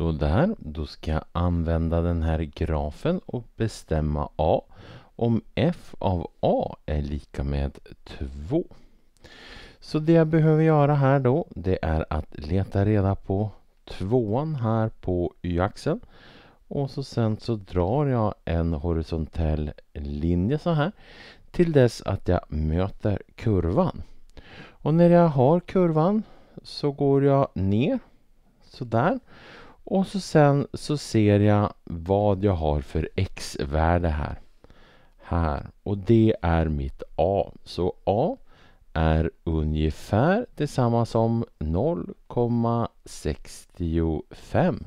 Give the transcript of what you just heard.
Så där, då ska jag använda den här grafen och bestämma A om f av a är lika med 2. Så det jag behöver göra här då, det är att leta reda på tvåan här på y-axeln. Och så sen så drar jag en horisontell linje så här till dess att jag möter kurvan. Och när jag har kurvan så går jag ner så där och så sen så ser jag vad jag har för x-värde här. Här. Och det är mitt a. Så a är ungefär detsamma som 0,65.